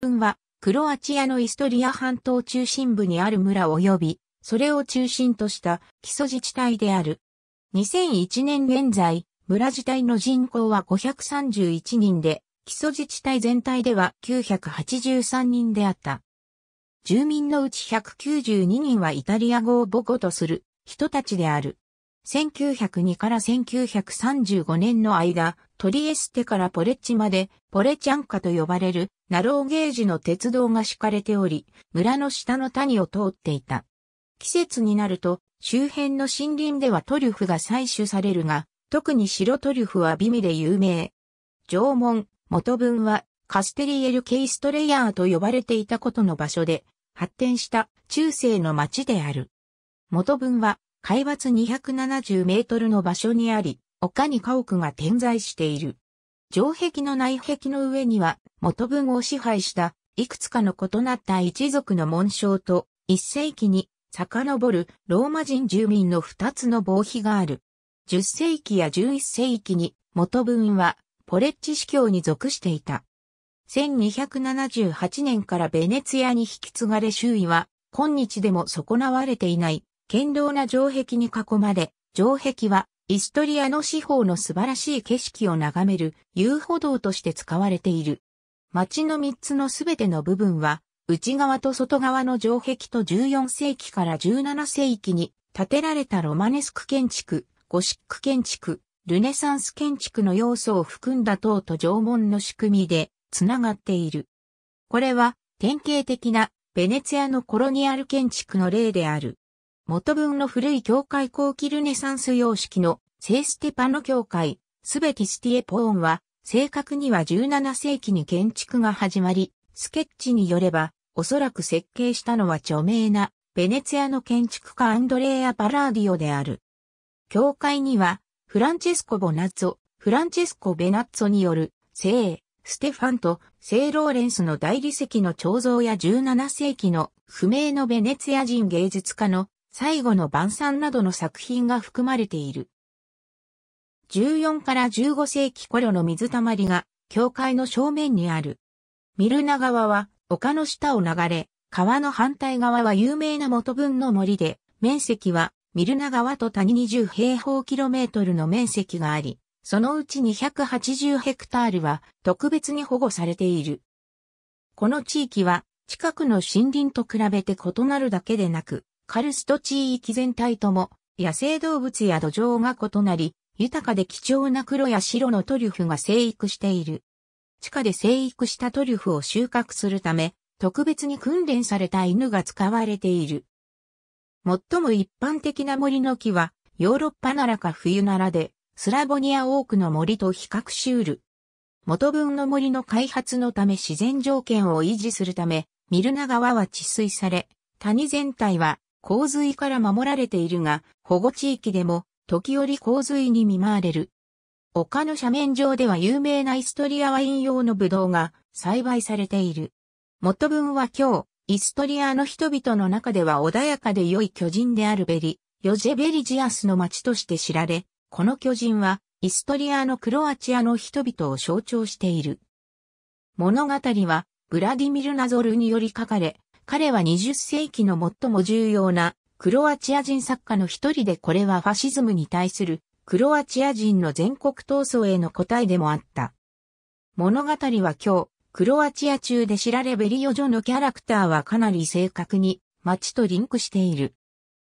分は、クロアチアのイストリア半島中心部にある村及び、それを中心とした基礎自治体である。2001年現在、村自体の人口は531人で、基礎自治体全体では983人であった。住民のうち192人はイタリア語を母語とする人たちである。1902から1935年の間、トリエステからポレッチまで、ポレチャンカと呼ばれるナローゲージの鉄道が敷かれており、村の下の谷を通っていた。季節になると、周辺の森林ではトリュフが採取されるが、特に白トリュフは美味で有名。縄文、元文はカステリエル・ケイストレイヤーと呼ばれていたことの場所で、発展した中世の町である。元文は海抜270メートルの場所にあり、丘に家屋が点在している。城壁の内壁の上には元文を支配したいくつかの異なった一族の紋章と一世紀に遡るローマ人住民の二つの防碑がある。十世紀や十一世紀に元文はポレッチ司教に属していた。1278年からベネツィアに引き継がれ周囲は今日でも損なわれていない堅牢な城壁に囲まれ、城壁はイストリアの四方の素晴らしい景色を眺める遊歩道として使われている。街の三つのすべての部分は、内側と外側の城壁と14世紀から17世紀に建てられたロマネスク建築、ゴシック建築、ルネサンス建築の要素を含んだ塔と縄文の仕組みでつながっている。これは典型的なベネツィアのコロニアル建築の例である。元文の古い教会後期ルネサンス様式の聖ステパノ教会、すべて。スティエポーンは、正確には17世紀に建築が始まり、スケッチによれば、おそらく設計したのは著名な、ベネツィアの建築家アンドレーア・パラーディオである。教会には、フランチェスコ・ボナッツォ、フランチェスコ・ベナッツォによる、聖、ステファンと聖ローレンスの大理石の彫像や17世紀の不明のベネツィア人芸術家の最後の晩餐などの作品が含まれている。14から15世紀頃の水たまりが教会の正面にある。ミルナ川は丘の下を流れ、川の反対側は有名な元分の森で、面積はミルナ川と谷20平方キロメートルの面積があり、そのうち280ヘクタールは特別に保護されている。この地域は近くの森林と比べて異なるだけでなく、カルスト地域全体とも、野生動物や土壌が異なり、豊かで貴重な黒や白のトリュフが生育している。地下で生育したトリュフを収穫するため、特別に訓練された犬が使われている。最も一般的な森の木は、ヨーロッパならか冬ならで、スラボニア多くの森と比較しうる。元分の森の開発のため自然条件を維持するため、ミルナ川は治水され、谷全体は洪水から守られているが、保護地域でも時折洪水に見舞われる。丘の斜面上では有名なイストリアワイン用のブドウが栽培されている。元文は今日、イストリアの人々の中では穏やかで良い巨人であるベリ、ヨジェベリジアスの町として知られ、この巨人はイストリアのクロアチアの人々を象徴している。物語は、ブラディミル・ナゾルにより書かれ、彼は20世紀の最も重要なクロアチア人作家の一人でこれはファシズムに対するクロアチア人の全国闘争への答えでもあった。物語は今日、クロアチア中で知られベリオジョのキャラクターはかなり正確に街とリンクしている。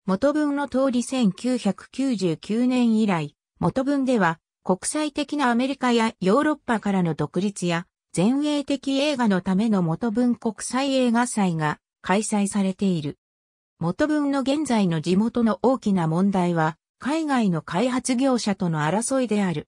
元文の通り1999年以来、元文では国際的なアメリカやヨーロッパからの独立や前衛的映画のための元文国際映画祭が開催されている。元文の現在の地元の大きな問題は、海外の開発業者との争いである。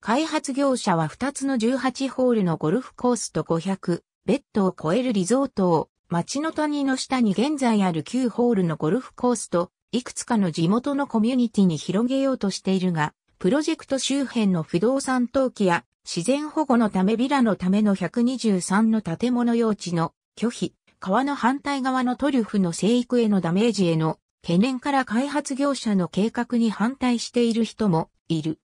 開発業者は2つの18ホールのゴルフコースと500、ベッドを超えるリゾートを、町の谷の下に現在ある9ホールのゴルフコースと、いくつかの地元のコミュニティに広げようとしているが、プロジェクト周辺の不動産登記や自然保護のためビラのための123の建物用地の拒否、川の反対側のトリュフの生育へのダメージへの懸念から開発業者の計画に反対している人もいる。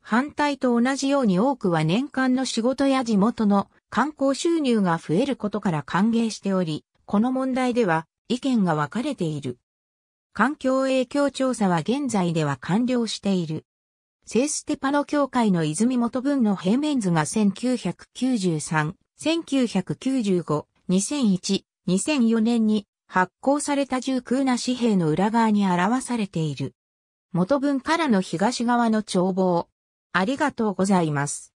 反対と同じように多くは年間の仕事や地元の観光収入が増えることから歓迎しており、この問題では意見が分かれている。環境影響調査は現在では完了している。セーステパノ教会の泉元分の平面図が1993、1995、2001、2004年に発行された重空な紙幣の裏側に表されている。元文からの東側の眺望。ありがとうございます。